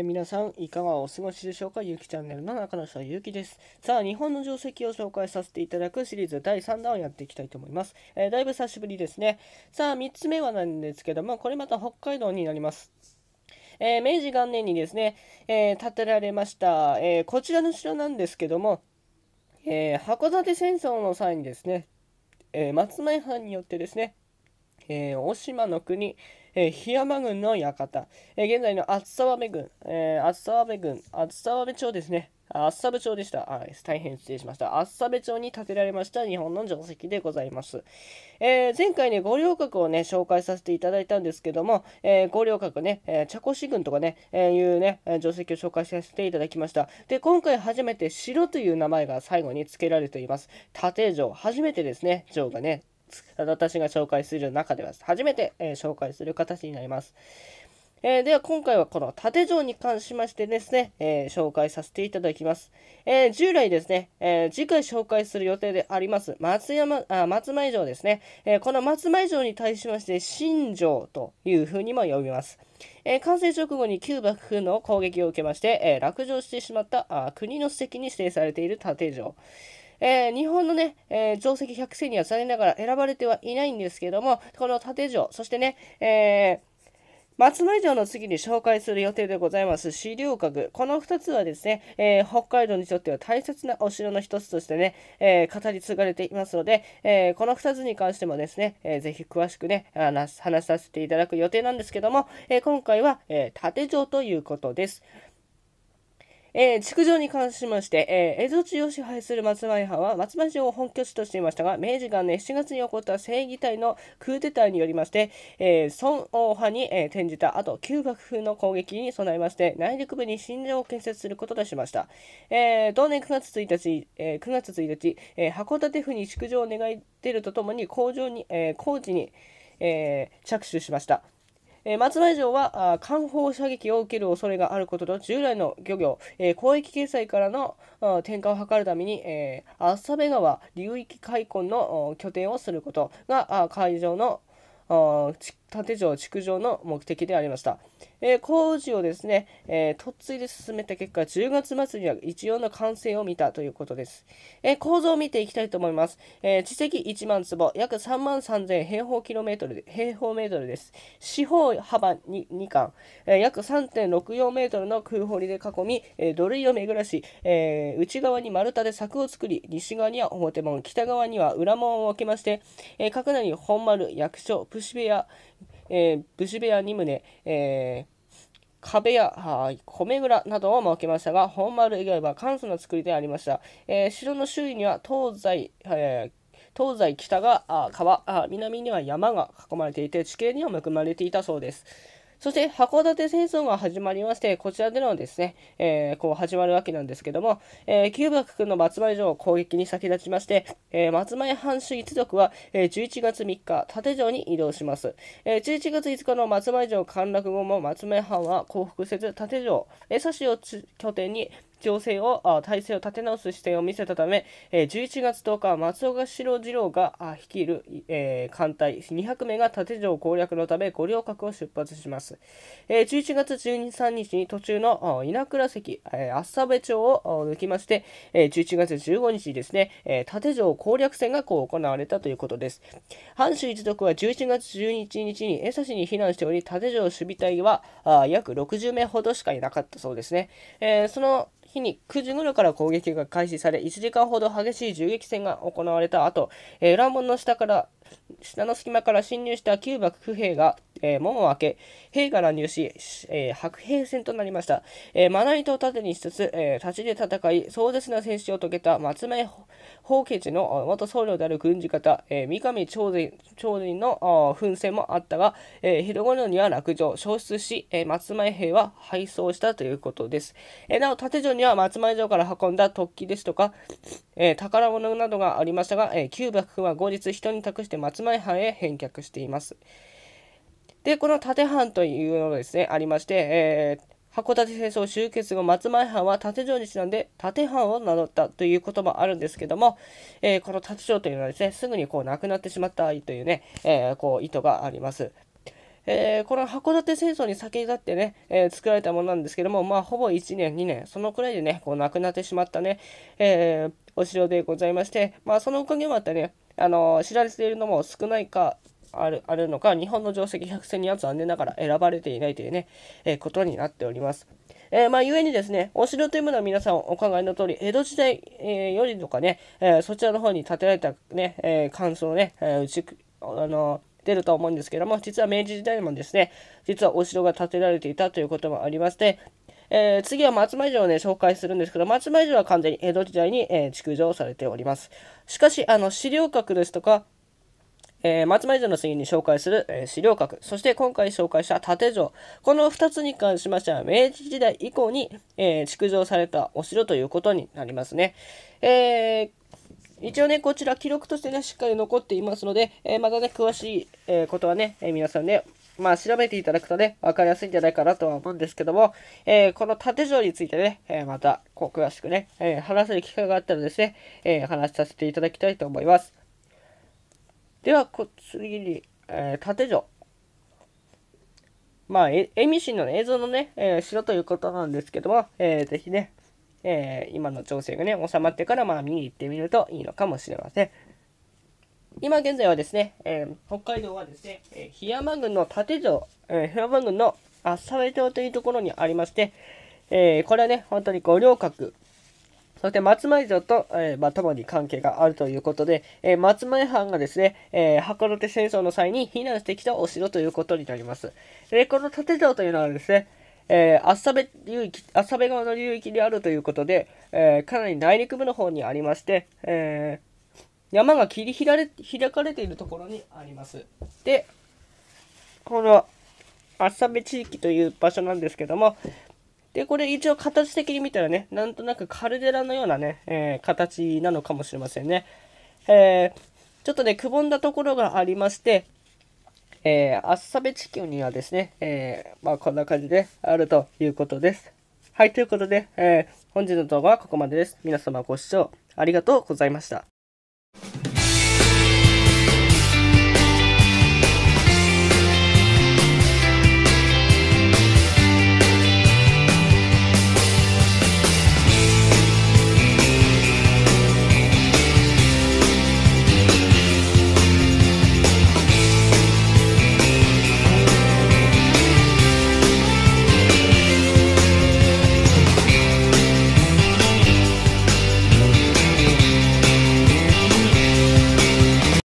え皆さん、いかがお過ごしでしょうかゆうきチャンネルの中野さんゆきです。さあ、日本の定石を紹介させていただくシリーズ第3弾をやっていきたいと思います。えー、だいぶ久しぶりですね。さあ、3つ目はなんですけども、これまた北海道になります。えー、明治元年にですね、え建てられました、えこちらの城なんですけども、え函館戦争の際にですね、え松前藩によってですね、えー、大島の国、えー、檜山郡の館、えー、現在の厚沢部郡、えー、厚沢部郡、厚沢部町ですね。厚沢部町でした。大変失礼しました。厚沢部町に建てられました日本の定石でございます。えー、前回ね、五稜郭をね、紹介させていただいたんですけども、えー、五稜郭ね、えー、茶こし軍とかね、えー、いうね、定石を紹介させていただきました。で、今回初めて城という名前が最後に付けられています。縦城、初めてですね、城がね、私が紹介する中では初めて、えー、紹介する形になります。えー、では今回はこの縦城に関しましてですね、えー、紹介させていただきます。えー、従来ですね、え次回紹介する予定であります松山あ松前城ですね、えこの松前城に対しまして新城というふうにも呼びます。え完成直後に旧幕府の攻撃を受けまして、え落城してしまったあ国の史跡に指定されている縦城。えー、日本のね、えー、定石百選には残念ながら選ばれてはいないんですけども、この縦城、そしてね、えー松前城の次に紹介する予定でございます資料閣。この2つはですね、えー、北海道にとっては大切なお城の1つとしてね、えー、語り継がれていますので、えー、この2つに関してもですね、えー、ぜひ詳しくね話、させていただく予定なんですけども、え今回は、えー、縦城ということです。えー、築城に関しまして、えー、江戸地を支配する松前藩は松前城を本拠地としていましたが、明治元年7月に起こった正義隊のクーデターによりまして、えー、孫王派に、えー、転じた後、旧幕府の攻撃に備えまして、内陸部に新城を建設することとしました。えー、同年9月1日、えー、9月1日、えー、函館府に築城を願い出るとともに、工場に、えー、工事に、えー、着手しました。え松前城は艦砲射撃を受ける恐れがあることと従来の漁業、えー、広域経済からの転換を図るために、えー、浅部川流域開墾の拠点をすることが海上の縦城築城の目的でありました。えー、工事をですね、えー、突で進めた結果、10月末には一応の完成を見たということです。えー、構造を見ていきたいと思います。え地積1万坪、約3万3000平方キロメートル平方メートルです。四方幅 2, 2間、え約3.64メートルの空堀で囲み、え土塁を巡らし、え内側に丸太で柵を作り、西側には表門、北側には裏門を置きまして、え各内に本丸、役所、プシベアえー、武士部屋2棟、えー壁や米蔵などを設けましたが、本丸以外は簡素な造りでありました。えー、城の周囲には東西、えー、東西北が川南には山が囲まれていて地形には恵まれていたそうです。そして函館戦争が始まりまして、こちらでのですね、えー、こう始まるわけなんですけども、えー、旧幕君の松前城を攻撃に先立ちまして、えー、松前藩主一族は、えー、11月3日、縦城に移動します。えー、11月5日の松前城陥落後も松前藩は降伏せず、縦城、江差しを拠点に、調整を体制を立て直す姿勢を見せたため、えー、11月10日松岡四郎次郎が率いる、えー、艦隊200名が縦城攻略のため五稜郭を出発します、えー、11月13日に途中の稲倉関、えー、浅部町を抜きまして、えー、11月15日にですね、えー、縦城攻略戦がこう行われたということです阪主一族は11月11日に江差に避難しており縦城守備隊は約60名ほどしかいなかったそうですね、えー、その日に9時頃から攻撃が開始され、1時間ほど激しい銃撃戦が行われた後、えー、裏門の下から、下の隙間から侵入した旧幕府兵が、えー、門を開け、兵が乱入し、えー、白兵戦となりました。えー、まな板を盾にしつつ、えー、立ちで戦い、壮絶な戦死を遂げた松前法家の元僧侶である軍事方、えー、三上長人長人の奮戦もあったが、えー、昼頃には落城、消失し、えー、松前兵は敗走したということです。えー、なお、盾城にには松前城から運んだ突起ですとか、えー、宝物などがありましたが、えー、旧幕府は後日人に託して松前藩へ返却しています。で、この盾藩というのがですね、ありまして、えー、函館戦争終結後、松前藩は盾城にちなんで、盾藩を名乗ったということもあるんですけども、えー、この盾城というのはですね、すぐにこうなくなってしまったというね、えー、こう意図があります。えー、この函館戦争に先立ってね、えー、作られたものなんですけども、まあ、ほぼ1年、2年、そのくらいでね、こう亡くなってしまったね、えー、お城でございまして、まあ、そのおかげもあってね、あの知られているのも少ないか、あるあるのか、日本の定石百戦に選つは残念ながら選ばれていないというね、えことになっております。えー、まあ、ゆえにですね、お城というものは皆さんお考えの通り、江戸時代、えー、よりとかね、えー、そちらの方に建てられたね、えー、感想をね、えー、うち、あの出ると思うんですけども、実は明治時代もですね、実はお城が建てられていたということもありまして、えー、次は松前城をね、紹介するんですけど、松前城は完全に江戸時代に、えー、築城されております。しかし、あの、資料閣ですとか、えー、松前城の次に紹介する、えー、資料閣、そして今回紹介した縦城、この2つに関しましては、明治時代以降に、えー、築城されたお城ということになりますね。えー一応ね、こちら記録としてね、しっかり残っていますので、えー、またね、詳しい、えー、ことはね、えー、皆さんね、まあ、調べていただくとね、わかりやすいんじゃないかなとは思うんですけども、えこの縦条についてね、えまた、こう、詳しくね、え話せる機会があったらですね、え話させていただきたいと思います。では、こ、次に、え縦条。まあ、え、エミシンの、ね、映像のね、えー、ということなんですけども、えー、ぜひね、えー、今の調整がね、収まってから、まあ、見に行ってみるといいのかもしれません。今現在はですね、えー、北海道はですね、えー、檜山郡の立城、えー、檜山郡の浅部町というところにありまして、えー、これはね、本当に五稜郭、そして松前城と、えー、まあ、共に関係があるということで、えー、松前藩がですね、えー、函館戦争の際に避難してきたお城ということになります。で、この立城というのはですね、えー、浅部流域、浅部川の流域であるということで、えー、かなり内陸部の方にありまして、えー、山が切り開かれているところにあります。で、この浅部地域という場所なんですけども、で、これ一応形的に見たらね、なんとなくカルデラのようなね、え形なのかもしれませんね。えちょっとね、くぼんだところがありまして、えー、アッサベ地球にはですね、えー、まあ、こんな感じであるということです。はい、ということで、えー、本日の動画はここまでです。皆様ご視聴ありがとうございました。